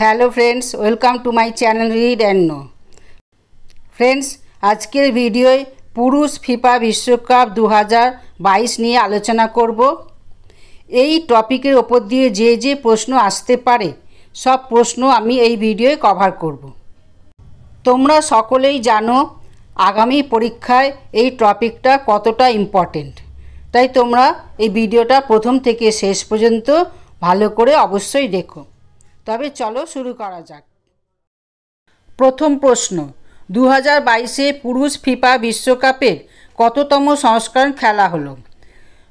hello friends welcome to my channel read and know friends আজকের ভিডিওয় পুরুষ FIFA বিশ্বকাপ দু নিয়ে আলোচনা করব এই টপিকের ওপর দিয়ে যে যে প্রশ্ন আসতে পারে সব প্রশ্ন আমি এই ভিডিওয় কভার করব তোমরা সকলেই জানো আগামী পরীক্ষায় এই টপিকটা কতটা ইম্পর্ট্যান্ট তাই তোমরা এই ভিডিওটা প্রথম থেকে শেষ পর্যন্ত ভালো করে অবশ্যই দেখো তবে চলো শুরু করা যাক প্রথম প্রশ্ন দু হাজার বাইশে পুরুষ ফিফা বিশ্বকাপের কততম সংস্করণ খেলা হলো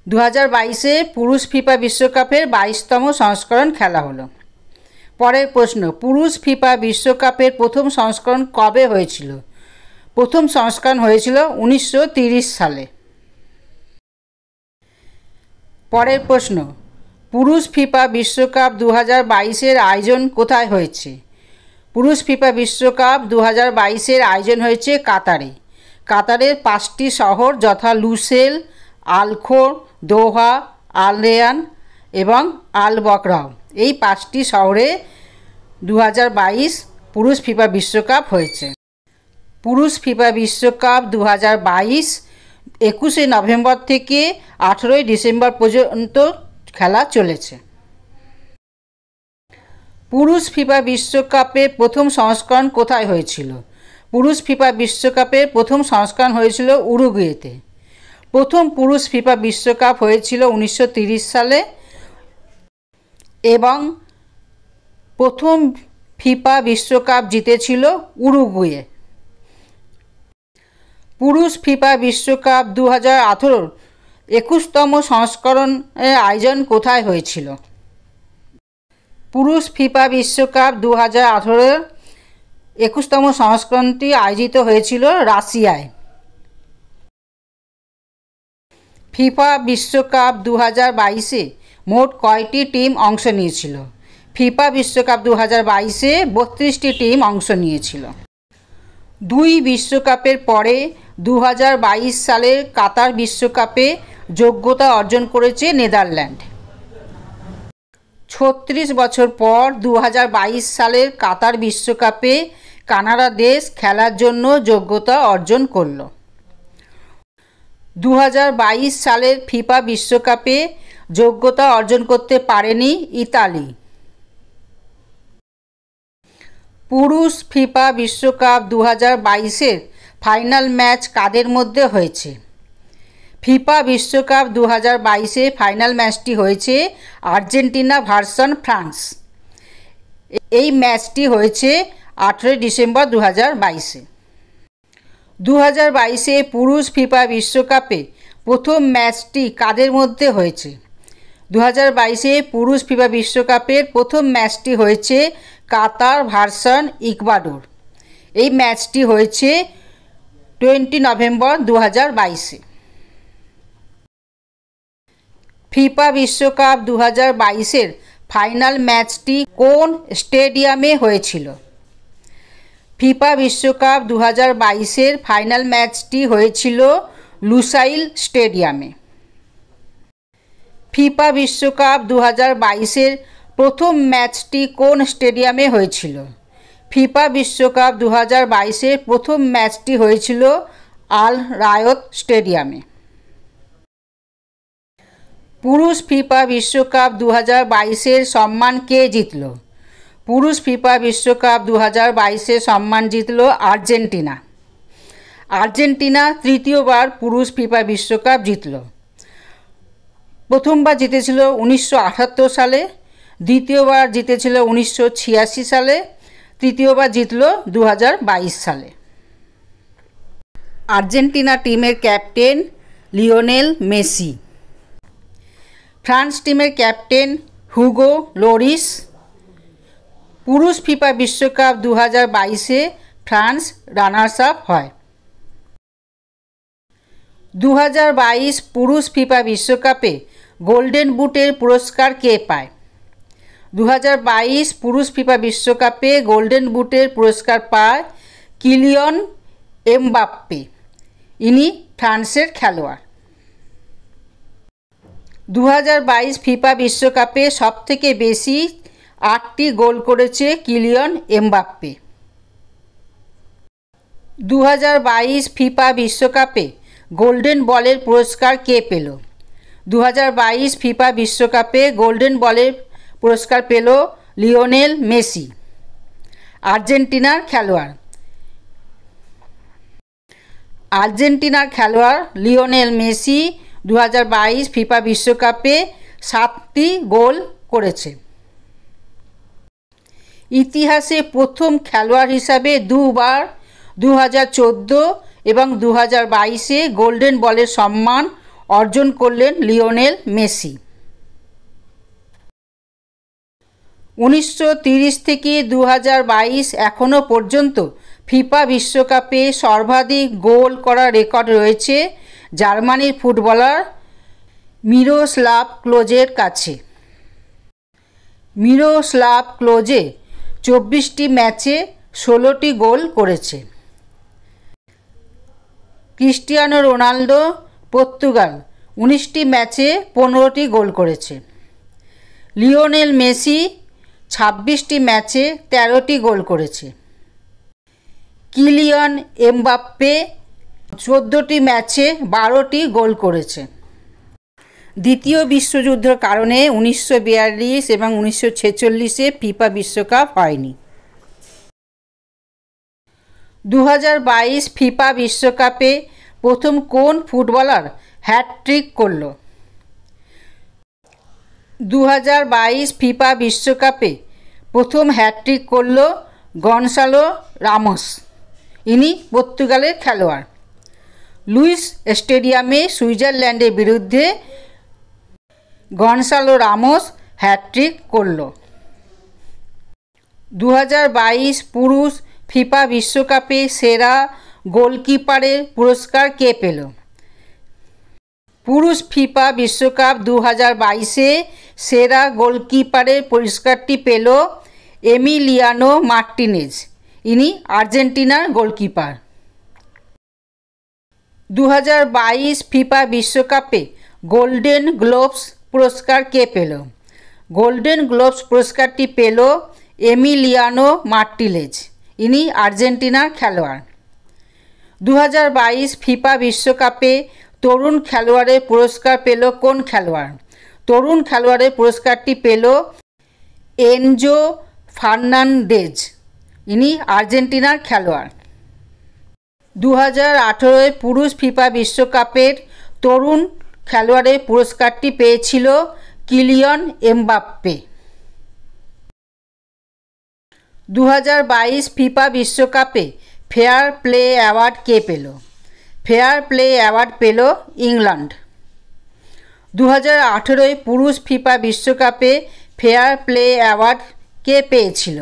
দু হাজার বাইশে পুরুষ ফিফা বিশ্বকাপের বাইশতম সংস্করণ খেলা হলো পরের প্রশ্ন পুরুষ ফিফা বিশ্বকাপের প্রথম সংস্করণ কবে হয়েছিল প্রথম সংস্করণ হয়েছিল উনিশশো সালে পরের প্রশ্ন পুরুষ ফিফা বিশ্বকাপ দু হাজার বাইশের আয়োজন কোথায় হয়েছে পুরুষ ফিফা বিশ্বকাপ দু হাজার বাইশের আয়োজন হয়েছে কাতারে কাতারের পাঁচটি শহর যথা লুসেল আলখোর দোহা আলরেয়ান এবং আল বকরাও এই পাঁচটি শহরে দু পুরুষ ফিফা বিশ্বকাপ হয়েছে পুরুষ ফিফা বিশ্বকাপ দু হাজার বাইশ একুশে নভেম্বর থেকে আঠেরোই ডিসেম্বর পর্যন্ত খেলা চলেছে পুরুষ ফিফা বিশ্বকাপের প্রথম সংস্করণ কোথায় হয়েছিল পুরুষ ফিফা বিশ্বকাপের প্রথম সংস্করণ হয়েছিল উরুগুয়েতে প্রথম পুরুষ ফিফা বিশ্বকাপ হয়েছিল উনিশশো সালে এবং প্রথম ফিফা বিশ্বকাপ জিতেছিল উরুগুয়ে পুরুষ ফিফা বিশ্বকাপ দু হাজার একুশতম সংস্করণের আয়োজন কোথায় হয়েছিল পুরুষ ফিফা বিশ্বকাপ দু হাজার আঠেরোর একুশতম সংস্করণটি আয়োজিত হয়েছিল রাশিয়ায় ফিফা বিশ্বকাপ দু হাজার বাইশে মোট কয়টি টিম অংশ নিয়েছিল ফিফা বিশ্বকাপ দু হাজার বাইশে বত্রিশটি টিম অংশ নিয়েছিল দুই বিশ্বকাপের পরে দু সালের কাতার বিশ্বকাপে যোগ্যতা অর্জন করেছে নেদারল্যান্ড ছত্রিশ বছর পর দু সালের কাতার বিশ্বকাপে কানাডা দেশ খেলার জন্য যোগ্যতা অর্জন করল দু সালের ফিফা বিশ্বকাপে যোগ্যতা অর্জন করতে পারেনি ইতালি পুরুষ ফিফা বিশ্বকাপ দু হাজার ফাইনাল ম্যাচ কাদের মধ্যে হয়েছে ফিফা বিশ্বকাপ দু হাজার বাইশে ফাইনাল ম্যাচটি হয়েছে আর্জেন্টিনা ভার্সন ফ্রান্স এই ম্যাচটি হয়েছে আঠেরোই ডিসেম্বর দু হাজার বাইশে দু হাজার বাইশে পুরুষ ফিফা বিশ্বকাপে প্রথম ম্যাচটি কাদের মধ্যে হয়েছে দু হাজার বাইশে পুরুষ ফিফা বিশ্বকাপের প্রথম ম্যাচটি হয়েছে কাতার ভার্সন ইকবাডোর এই ম্যাচটি হয়েছে টোয়েন্টি নভেম্বর দু হাজার বাইশে ফিফা বিশ্বকাপ দু হাজার বাইশের ফাইনাল ম্যাচটি কোন স্টেডিয়ামে হয়েছিল ফিফা বিশ্বকাপ দু হাজার বাইশের ফাইনাল ম্যাচটি হয়েছিল লুসাইল স্টেডিয়ামে ফিফা বিশ্বকাপ দু হাজার বাইশের প্রথম ম্যাচটি কোন স্টেডিয়ামে হয়েছিল ফিফা বিশ্বকাপ দু হাজার বাইশের প্রথম ম্যাচটি হয়েছিল আল রায়ত স্টেডিয়ামে পুরুষ ফিফা বিশ্বকাপ দু হাজার বাইশের সম্মান কে জিতল পুরুষ ফিফা বিশ্বকাপ দু হাজার বাইশে সম্মান জিতল আর্জেন্টিনা আর্জেন্টিনা তৃতীয়বার পুরুষ ফিফা বিশ্বকাপ জিতল প্রথমবার জিতেছিল উনিশশো সালে দ্বিতীয়বার জিতেছিল উনিশশো সালে তৃতীয়বার জিতল দু সালে আর্জেন্টিনা টিমের ক্যাপ্টেন লিওনেল মেসি ফ্রান্স টিমের ক্যাপ্টেন হুগো লোরিস পুরুষ ফিফা বিশ্বকাপ দু হাজার বাইশে ফ্রান্স রানার্স আপ হয় দু হাজার বাইশ পুরুষ ফিফা বিশ্বকাপে গোল্ডেন বুটের পুরস্কার কে পায় দু হাজার বাইশ পুরুষ ফিফা বিশ্বকাপে গোল্ডেন বুটের পুরস্কার পায় কিলিয়ন এমবাপ্পে ইনি ফ্রান্সের খেলোয়াড় দু ফিফা বিশ্বকাপে সবথেকে বেশি আটটি গোল করেছে কিলিয়ন এমবাপ্পে দু ফিফা বিশ্বকাপে গোল্ডেন বলের পুরস্কার কে পেল দু ফিফা বিশ্বকাপে গোল্ডেন বলের পুরস্কার পেল লিওনেল মেসি আর্জেন্টিনার খেলোয়াড় আর্জেন্টিনার খেলোয়াড় লিওনেল মেসি দু ফিফা বিশ্বকাপে সাতটি গোল করেছে ইতিহাসে প্রথম খেলোয়াড় হিসাবে দুবার দু হাজার এবং দু হাজার বাইশে গোল্ডেন বলের সম্মান অর্জন করলেন লিওনেল মেসি উনিশশো থেকে দু এখনও পর্যন্ত ফিফা বিশ্বকাপে সর্বাধিক গোল করার রেকর্ড রয়েছে জার্মানির ফুটবলার মিরোস্লাভ ক্লোজের কাছে মিরোস্লাভ ক্লোজে চব্বিশটি ম্যাচে ষোলোটি গোল করেছে ক্রিস্টিয়ানো রোনালদো পর্তুগাল উনিশটি ম্যাচে পনেরোটি গোল করেছে লিওনেল মেসি ছাব্বিশটি ম্যাচে তেরোটি গোল করেছে কিলিয়ন এমবাপ্পে চোদ্দোটি ম্যাচে বারোটি গোল করেছে দ্বিতীয় বিশ্বযুদ্ধের কারণে উনিশশো বিয়াল্লিশ এবং উনিশশো ছেচল্লিশে ফিফা বিশ্বকাপ হয়নি দু বাইশ ফিফা বিশ্বকাপে প্রথম কোন ফুটবলার হ্যাটট্রিক করল দু হাজার বাইশ ফিফা বিশ্বকাপে প্রথম হ্যাটট্রিক করল গনসালো রামোস ইনি পর্তুগালের খেলোয়াড় লুইস স্টেডিয়ামে সুইজারল্যান্ডের বিরুদ্ধে গনসালো রামোস হ্যাট্রিক করল দু পুরুষ ফিফা বিশ্বকাপে সেরা গোলকিপারের পুরস্কার কে পেল পুরুষ ফিফা বিশ্বকাপ দু হাজার বাইশে সেরা গোলকিপারের পুরস্কারটি পেল এমিলিয়ানো মার্টিনেজ ইনি আর্জেন্টিনার গোলকিপার দু ফিফা বিশ্বকাপে গোল্ডেন গ্লোভস পুরস্কার কে পেল গোল্ডেন গ্লোভস পুরস্কারটি পেল এমিলিয়ানো মার্টিলেজ ইনি আর্জেন্টিনার খেলোয়াড় দু ফিফা বিশ্বকাপে তরুণ খেলোয়াড়ের পুরস্কার পেল কোন খেলোয়াড় তরুণ খেলোয়াড়ের পুরস্কারটি পেল এনজো ফার্নান্ডেজ ইনি আর্জেন্টিনার খেলোয়াড় দু হাজার আঠেরোয় পুরুষ ফিফা বিশ্বকাপের তরুণ খেলোয়াড়ের পুরস্কারটি পেয়েছিল কিলিয়ন এমবাপ্পে দু হাজার বাইশ ফিফা বিশ্বকাপে ফেয়ার প্লে অ্যাওয়ার্ড কে পেল ফেয়ার প্লে অ্যাওয়ার্ড পেল ইংল্যান্ড দু হাজার আঠেরোয় পুরুষ ফিফা বিশ্বকাপে ফেয়ার প্লে অ্যাওয়ার্ড কে পেয়েছিল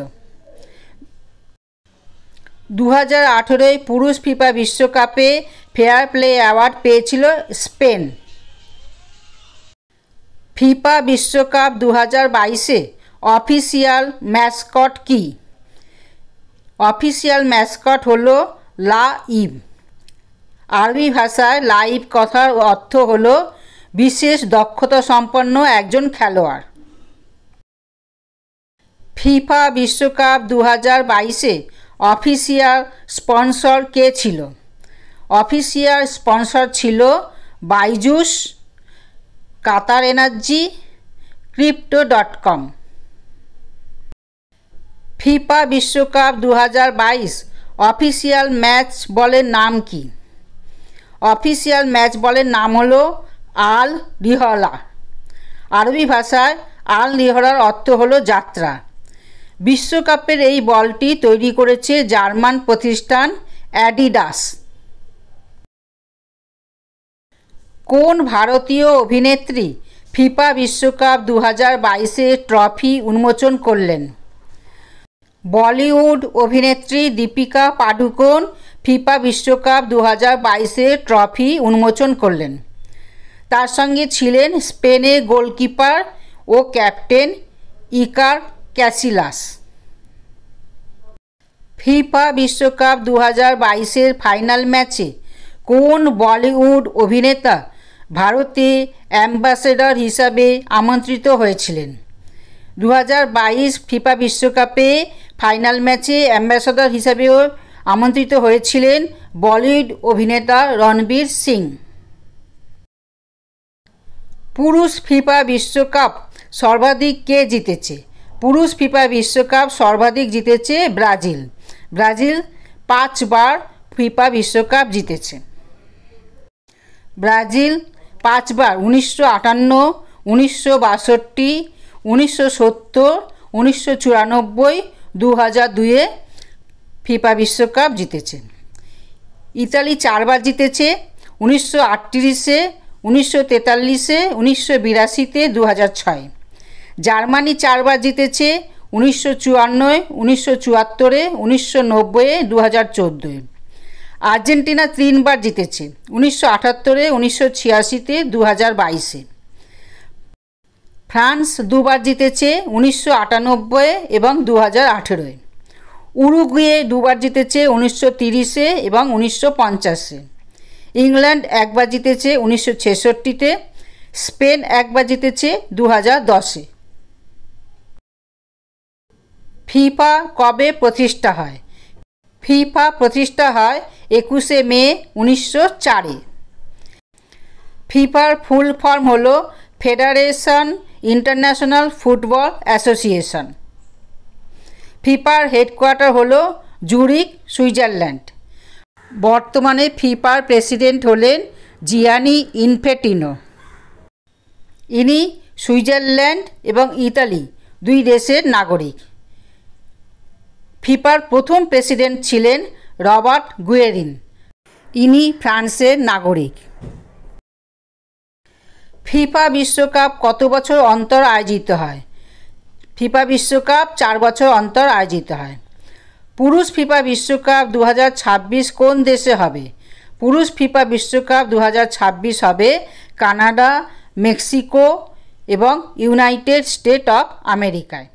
দু হাজার আঠেরোয় পুরুষ ফিফা বিশ্বকাপে ফেয়ার প্লে অ্যাওয়ার্ড পেয়েছিল স্পেন ফিফা বিশ্বকাপ দু হাজার বাইশে অফিসিয়াল ম্যাসকট কি অফিসিয়াল ম্যাসকট হল লা ইব আরবি ভাষায় লাইভ কথার অর্থ হল বিশেষ দক্ষতা সম্পন্ন একজন খেলোয়াড় ফিফা বিশ্বকাপ দু হাজার বাইশে অফিসিয়াল স্পন্সর কে ছিল অফিসিয়াল স্পন্সর ছিল Byju's Qatar Energy crypto dot com FIFA বিশ্বকাপ দু হাজার বাইশ অফিসিয়াল ম্যাচ বলের নাম কি অফিসিয়াল ম্যাচ বলের নাম হলো আল রিহলা আরবি ভাষায় আল রিহলার অর্থ হলো যাত্রা বিশ্বকাপের এই বলটি তৈরি করেছে জার্মান প্রতিষ্ঠান অ্যাডিডাস কোন ভারতীয় অভিনেত্রী ফিফা বিশ্বকাপ দু হাজার বাইশে ট্রফি উন্মোচন করলেন বলিউড অভিনেত্রী দীপিকা পাডুকোন ফিফা বিশ্বকাপ দু হাজার বাইশে ট্রফি উন্মোচন করলেন তার সঙ্গে ছিলেন স্পেনের গোলকিপার ও ক্যাপ্টেন ইকার ক্যাসিলাস ফিফা বিশ্বকাপ দু হাজার বাইশের ফাইনাল ম্যাচে কোন বলিউড অভিনেতা ভারতে অ্যাম্বাসেডর হিসাবে আমন্ত্রিত হয়েছিলেন দু হাজার বাইশ ফিফা বিশ্বকাপে ফাইনাল ম্যাচে অ্যাম্বাসেডর হিসাবেও আমন্ত্রিত হয়েছিলেন বলিউড অভিনেতা রণবীর সিং পুরুষ ফিফা বিশ্বকাপ সর্বাধিক কে জিতেছে পুরুষ ফিফা বিশ্বকাপ সর্বাধিক জিতেছে ব্রাজিল ব্রাজিল পাঁচবার ফিফা বিশ্বকাপ জিতেছে ব্রাজিল পাঁচবার উনিশশো আটান্ন উনিশশো বাষট্টি উনিশশো সত্তর উনিশশো চুরানব্বই দু হাজার দুয়ে ফিফা বিশ্বকাপ জিতেছে ইতালি চারবার জিতেছে উনিশশো আটত্রিশে উনিশশো তেতাল্লিশে উনিশশো বিরাশিতে দু হাজার ছয় জার্মানি চারবার জিতেছে উনিশশো চুয়ান্নয় উনিশশো চুয়াত্তরে উনিশশো নব্বইয়ে দু হাজার চোদ্দোয় আর্জেন্টিনা তিনবার জিতেছে উনিশশো আটাত্তরে উনিশশো ছিয়াশিতে দু হাজার বাইশে ফ্রান্স দুবার জিতেছে উনিশশো আটানব্বই এবং দু হাজার আঠেরোয় উরুগুয়ে দুবার জিতেছে উনিশশো তিরিশে এবং উনিশশো পঞ্চাশে ইংল্যান্ড একবার জিতেছে উনিশশো ছেষট্টিতে স্পেন একবার জিতেছে দু হাজার দশে ফিফা কবে প্রতিষ্ঠা হয় ফিফা প্রতিষ্ঠা হয় একুশে মে উনিশশো চারে ফিফার ফুল ফর্ম হল ফেডারেশন ইন্টারন্যাশনাল ফুটবল অ্যাসোসিয়েশন ফিফার হেডকোয়ার্টার হল জুরিক সুইজারল্যান্ড বর্তমানে ফিফার প্রেসিডেন্ট হলেন জিয়ানি ইনফেটিনো ইনি সুইজারল্যান্ড এবং ইতালি দুই দেশের নাগরিক ফিফার প্রথম প্রেসিডেন্ট ছিলেন রবার্ট গুয়েরিন ইনি ফ্রান্সের নাগরিক ফিফা বিশ্বকাপ কত বছর অন্তর আয়োজিত হয় ফিফা বিশ্বকাপ চার বছর অন্তর আয়োজিত হয় পুরুষ ফিফা বিশ্বকাপ দু কোন দেশে হবে পুরুষ ফিফা বিশ্বকাপ দু হবে কানাডা মেক্সিকো এবং ইউনাইটেড স্টেট অফ আমেরিকায়